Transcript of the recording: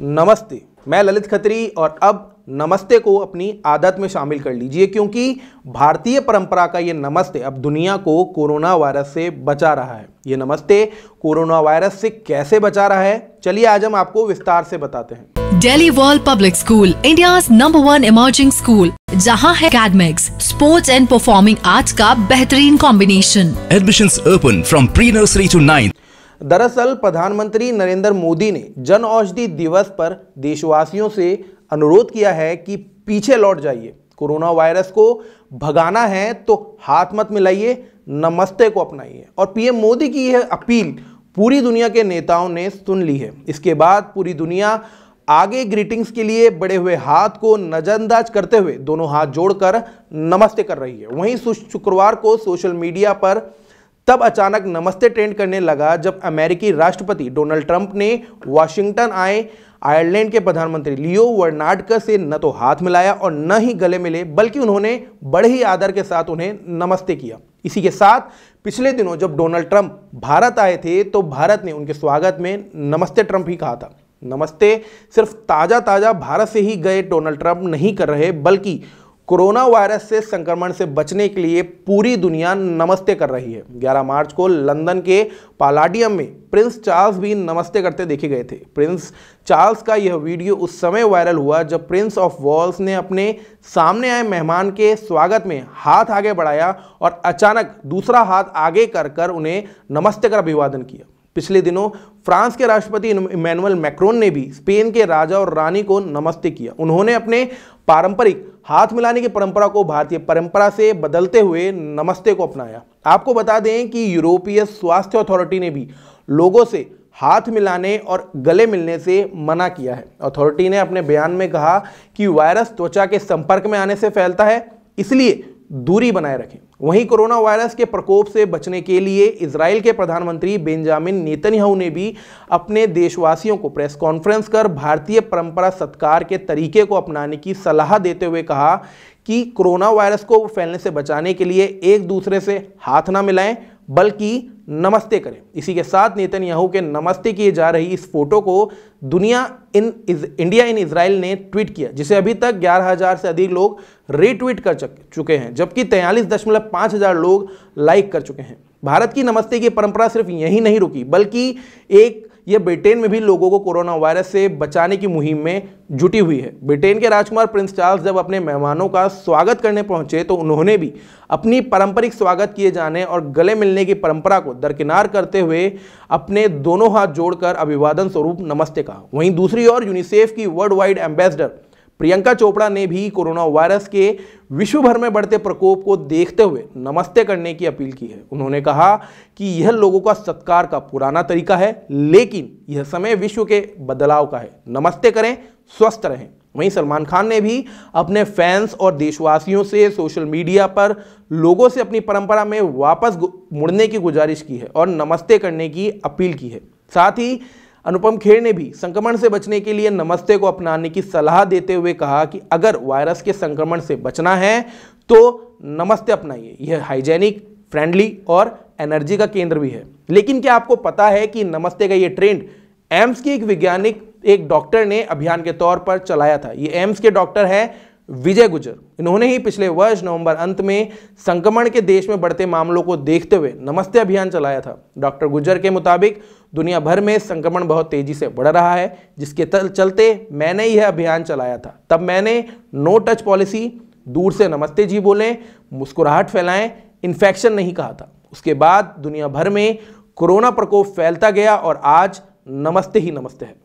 नमस्ते मैं ललित खत्री और अब नमस्ते को अपनी आदत में शामिल कर लीजिए क्योंकि भारतीय परंपरा का ये नमस्ते अब दुनिया को कोरोना वायरस से बचा रहा है ये नमस्ते कोरोना वायरस से कैसे बचा रहा है चलिए आज हम आपको विस्तार से बताते हैं Delhi world public school India number one emerging school जहाँ है academics sports and performing arts का बेहतरीन combination admission open from pre nursery to ninth दरअसल प्रधानमंत्री नरेंद्र मोदी ने जन औषधि दिवस पर देशवासियों से अनुरोध किया है कि पीछे लौट जाइए कोरोना वायरस को भगाना है तो हाथ मत मिलाइए नमस्ते को अपनाइए और पीएम मोदी की यह अपील पूरी दुनिया के नेताओं ने सुन ली है इसके बाद पूरी दुनिया आगे ग्रीटिंग्स के लिए बड़े हुए हाथ को नजरअंदाज करते हुए दोनों हाथ जोड़कर नमस्ते कर रही है वहीं शुक्रवार को सोशल मीडिया पर तब अचानक नमस्ते ट्रेंड करने लगा जब अमेरिकी राष्ट्रपति डोनाल्ड ट्रंप ने वाशिंगटन आए आयरलैंड के प्रधानमंत्री लियो वर्नाडकर से न तो हाथ मिलाया और न ही गले मिले बल्कि उन्होंने बड़े ही आदर के साथ उन्हें नमस्ते किया इसी के साथ पिछले दिनों जब डोनाल्ड ट्रंप भारत आए थे तो भारत ने उनके स्वागत में नमस्ते ट्रंप ही कहा था नमस्ते सिर्फ ताज़ा ताज़ा भारत से ही गए डोनाल्ड ट्रंप नहीं कर रहे बल्कि कोरोना वायरस से संक्रमण से बचने के लिए पूरी दुनिया नमस्ते कर रही है 11 मार्च को लंदन के पालाडियम में प्रिंस चार्ल्स भी नमस्ते करते देखे गए थे प्रिंस चार्ल्स का यह वीडियो उस समय वायरल हुआ जब प्रिंस ऑफ वॉल्स ने अपने सामने आए मेहमान के स्वागत में हाथ आगे बढ़ाया और अचानक दूसरा हाथ आगे कर कर उन्हें नमस्ते कर अभिवादन किया पिछले दिनों फ्रांस के राष्ट्रपति इमैनुअल मैक्रोन ने भी स्पेन के राजा और रानी को नमस्ते किया उन्होंने अपने पारंपरिक हाथ मिलाने की परंपरा को भारतीय परंपरा से बदलते हुए नमस्ते को अपनाया आपको बता दें कि यूरोपीय स्वास्थ्य अथॉरिटी ने भी लोगों से हाथ मिलाने और गले मिलने से मना किया है अथॉरिटी ने अपने बयान में कहा कि वायरस त्वचा के संपर्क में आने से फैलता है इसलिए दूरी बनाए रखें वहीं कोरोना वायरस के प्रकोप से बचने के लिए इसराइल के प्रधानमंत्री बेंजामिन नेतन्याहू ने भी अपने देशवासियों को प्रेस कॉन्फ्रेंस कर भारतीय परंपरा सत्कार के तरीके को अपनाने की सलाह देते हुए कहा कि कोरोना वायरस को फैलने से बचाने के लिए एक दूसरे से हाथ ना मिलाएं बल्कि नमस्ते करें इसी के साथ नेतन याहू के नमस्ते किए जा रही इस फोटो को दुनिया इन इंडिया इन इसराइल ने ट्वीट किया जिसे अभी तक 11,000 से अधिक लोग रीट्वीट कर चुके हैं जबकि तैयलीस दशमलव पांच हज़ार लोग लाइक कर चुके हैं भारत की नमस्ते की परंपरा सिर्फ यहीं नहीं रुकी बल्कि एक यह ब्रिटेन में भी लोगों को कोरोना वायरस से बचाने की मुहिम में जुटी हुई है ब्रिटेन के राजकुमार प्रिंस चार्ल्स जब अपने मेहमानों का स्वागत करने पहुंचे तो उन्होंने भी अपनी पारंपरिक स्वागत किए जाने और गले मिलने की परंपरा को दरकिनार करते हुए अपने दोनों हाथ जोड़कर अभिवादन स्वरूप नमस्ते कहा वहीं दूसरी ओर यूनिसेफ की world wide ambassador Priyanka Chopra ने भी कोरोना वायरस के विश्व भर में बढ़ते प्रकोप को देखते हुए नमस्ते करने की अपील की है उन्होंने कहा कि यह लोगों का सत्कार का पुराना तरीका है लेकिन यह समय विश्व के बदलाव का है नमस्ते करें स्वस्थ रहें वहीं सलमान खान ने भी अपने फैंस और देशवासियों से सोशल मीडिया पर लोगों से अपनी परंपरा में वापस मुड़ने की गुजारिश की है और नमस्ते करने की अपील की है साथ ही अनुपम खेर ने भी संक्रमण से बचने के लिए नमस्ते को अपनाने की सलाह देते हुए कहा कि अगर वायरस के संक्रमण से बचना है तो नमस्ते अपनाइए यह हाइजेनिक फ्रेंडली और एनर्जी का केंद्र भी है लेकिन क्या आपको पता है कि नमस्ते का ये ट्रेंड एम्स की एक वैज्ञानिक एक डॉक्टर ने अभियान के तौर पर चलाया था ये एम्स के डॉक्टर हैं विजय गुजर इन्होंने ही पिछले वर्ष नवंबर अंत में संक्रमण के देश में बढ़ते मामलों को देखते हुए नमस्ते अभियान चलाया था डॉक्टर गुजर के मुताबिक दुनिया भर में संक्रमण बहुत तेजी से बढ़ रहा है जिसके चलते मैंने यह अभियान चलाया था तब मैंने नो टच पॉलिसी दूर से नमस्ते जी बोलें मुस्कुराहट फैलाएं इन्फेक्शन नहीं कहा था उसके बाद दुनिया भर में कोरोना प्रकोप फैलता गया और आज नमस्ते ही नमस्ते है